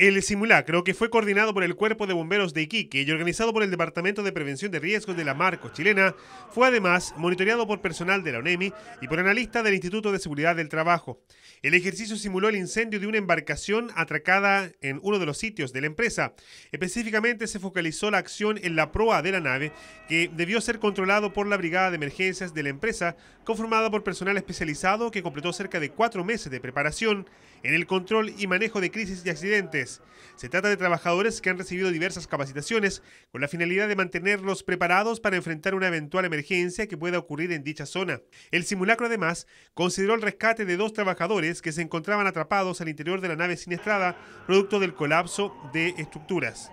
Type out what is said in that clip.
El simulacro, que fue coordinado por el Cuerpo de Bomberos de Iquique y organizado por el Departamento de Prevención de Riesgos de la Marco chilena, fue además monitoreado por personal de la UNEMI y por analistas del Instituto de Seguridad del Trabajo. El ejercicio simuló el incendio de una embarcación atracada en uno de los sitios de la empresa. Específicamente se focalizó la acción en la proa de la nave, que debió ser controlado por la Brigada de Emergencias de la empresa, conformada por personal especializado que completó cerca de cuatro meses de preparación en el control y manejo de crisis y accidentes. Se trata de trabajadores que han recibido diversas capacitaciones con la finalidad de mantenerlos preparados para enfrentar una eventual emergencia que pueda ocurrir en dicha zona. El simulacro además consideró el rescate de dos trabajadores que se encontraban atrapados al interior de la nave siniestrada producto del colapso de estructuras.